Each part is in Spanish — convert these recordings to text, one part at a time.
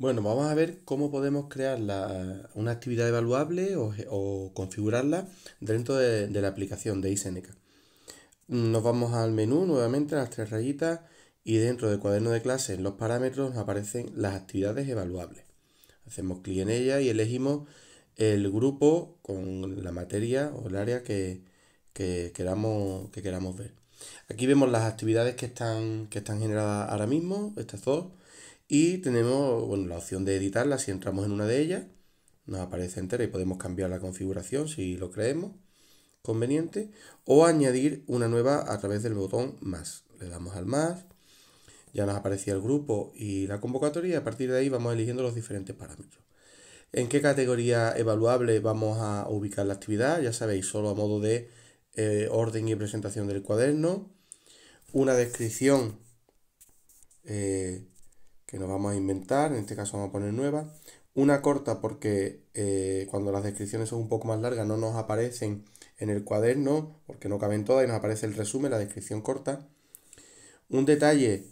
Bueno, vamos a ver cómo podemos crear una actividad evaluable o, configurarla dentro de, la aplicación de iSeneca. Nos vamos al menú nuevamente, a las tres rayitas, y dentro del cuaderno de clases, en los parámetros, nos aparecen las actividades evaluables. Hacemos clic en ella y elegimos el grupo con la materia o el área que, queramos, que queramos ver. Aquí vemos las actividades que están, que están generadas ahora mismo, estas dos, y tenemos la opción de editarla si entramos en una de ellas. Nos aparece entera y podemos cambiar la configuración si lo creemos conveniente. O añadir una nueva a través del botón más. Le damos al más. Ya nos aparecía el grupo y la convocatoria a partir de ahí vamos eligiendo los diferentes parámetros. ¿En qué categoría evaluable vamos a ubicar la actividad? Ya sabéis, solo a modo de eh, orden y presentación del cuaderno. Una descripción eh, que nos vamos a inventar, en este caso vamos a poner nueva, una corta porque eh, cuando las descripciones son un poco más largas no nos aparecen en el cuaderno, porque no caben todas y nos aparece el resumen, la descripción corta. Un detalle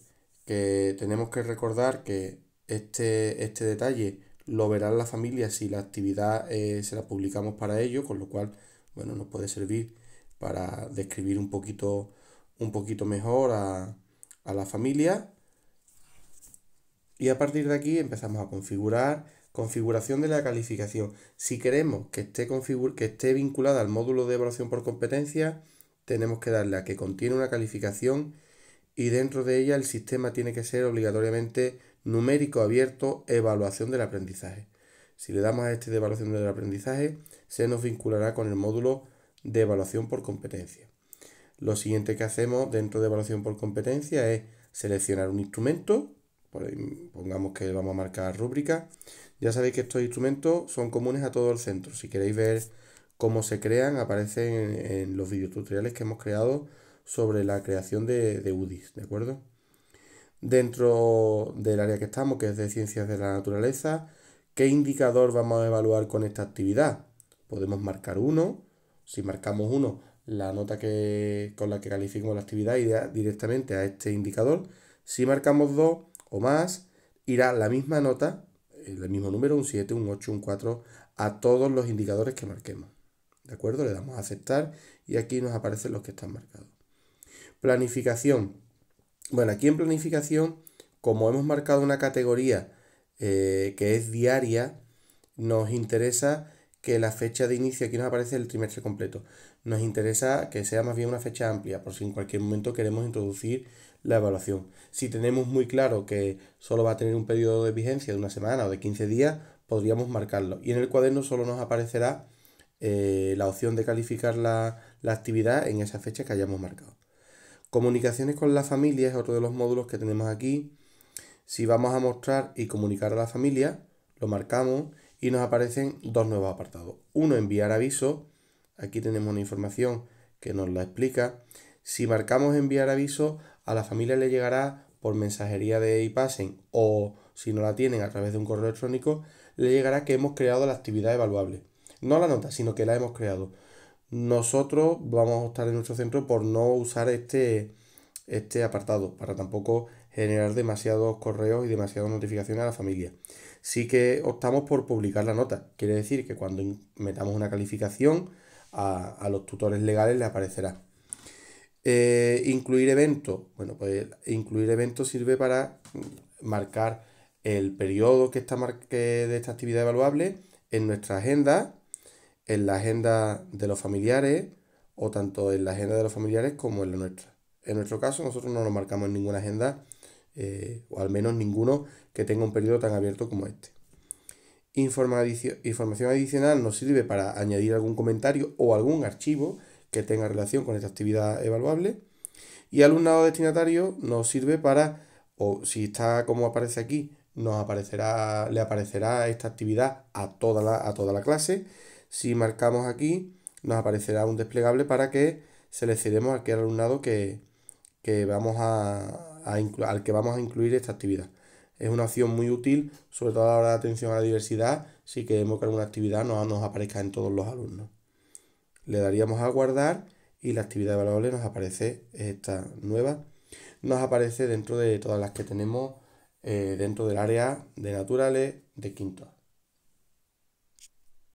que tenemos que recordar que este, este detalle lo verá la familia si la actividad eh, se la publicamos para ello, con lo cual, bueno, nos puede servir para describir un poquito, un poquito mejor a, a la familia y a partir de aquí empezamos a configurar, configuración de la calificación. Si queremos que esté, que esté vinculada al módulo de evaluación por competencia, tenemos que darle a que contiene una calificación y dentro de ella el sistema tiene que ser obligatoriamente numérico abierto, evaluación del aprendizaje. Si le damos a este de evaluación del aprendizaje, se nos vinculará con el módulo de evaluación por competencia. Lo siguiente que hacemos dentro de evaluación por competencia es seleccionar un instrumento pues, pongamos que vamos a marcar rúbrica. Ya sabéis que estos instrumentos son comunes a todo el centro. Si queréis ver cómo se crean, aparecen en, los videotutoriales que hemos creado sobre la creación de, de UDIs, ¿de acuerdo? Dentro del área que estamos, que es de ciencias de la naturaleza, ¿qué indicador vamos a evaluar con esta actividad? Podemos marcar uno. Si marcamos uno, la nota que, con la que calificamos la actividad irá directamente a este indicador. Si marcamos dos, o más, irá la misma nota, el mismo número, un 7, un 8, un 4, a todos los indicadores que marquemos. ¿De acuerdo? Le damos a aceptar y aquí nos aparecen los que están marcados. Planificación. Bueno, aquí en planificación, como hemos marcado una categoría eh, que es diaria, nos interesa que la fecha de inicio aquí nos aparece el trimestre completo. Nos interesa que sea más bien una fecha amplia, por si en cualquier momento queremos introducir la evaluación. Si tenemos muy claro que solo va a tener un periodo de vigencia de una semana o de 15 días, podríamos marcarlo. Y en el cuaderno solo nos aparecerá eh, la opción de calificar la, la actividad en esa fecha que hayamos marcado. Comunicaciones con la familia es otro de los módulos que tenemos aquí. Si vamos a mostrar y comunicar a la familia, lo marcamos y nos aparecen dos nuevos apartados. Uno, enviar aviso. Aquí tenemos una información que nos la explica. Si marcamos enviar aviso, a la familia le llegará por mensajería de pasen. o si no la tienen a través de un correo electrónico, le llegará que hemos creado la actividad evaluable. No la nota, sino que la hemos creado. Nosotros vamos a optar en nuestro centro por no usar este, este apartado para tampoco generar demasiados correos y demasiadas notificaciones a la familia. Sí que optamos por publicar la nota. Quiere decir que cuando metamos una calificación a, los tutores legales le aparecerá. Eh, incluir eventos. Bueno, pues incluir eventos sirve para marcar el periodo que está marcado de esta actividad evaluable en nuestra agenda, en la agenda de los familiares o tanto en la agenda de los familiares como en la nuestra. En nuestro caso, nosotros no nos marcamos en ninguna agenda eh, o al menos ninguno que tenga un periodo tan abierto como este. Información, adicional nos sirve para añadir algún comentario o algún archivo que tenga relación con esta actividad evaluable. Y alumnado destinatario nos sirve para, o si está como aparece aquí, nos aparecerá, le aparecerá esta actividad a toda, la, a toda la clase. Si marcamos aquí, nos aparecerá un desplegable para que seleccionemos aquel alumnado que, que vamos a, al que vamos a incluir esta actividad. Es una opción muy útil, sobre todo a la hora de atención a la diversidad, si queremos que alguna actividad no nos aparezca en todos los alumnos. Le daríamos a guardar y la actividad valorable nos aparece esta nueva. Nos aparece dentro de todas las que tenemos eh, dentro del área de naturales de quinto.